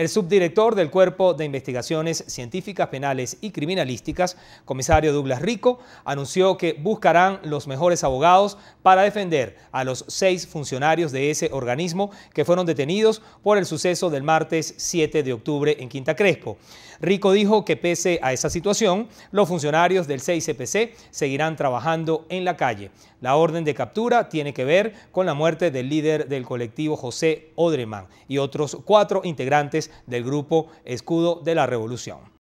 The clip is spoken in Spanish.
El subdirector del Cuerpo de Investigaciones Científicas Penales y Criminalísticas, comisario Douglas Rico, anunció que buscarán los mejores abogados para defender a los seis funcionarios de ese organismo que fueron detenidos por el suceso del martes 7 de octubre en Quinta Crespo. Rico dijo que pese a esa situación, los funcionarios del 6CPC e seguirán trabajando en la calle. La orden de captura tiene que ver con la muerte del líder del colectivo José Odreman y otros cuatro integrantes del grupo Escudo de la Revolución.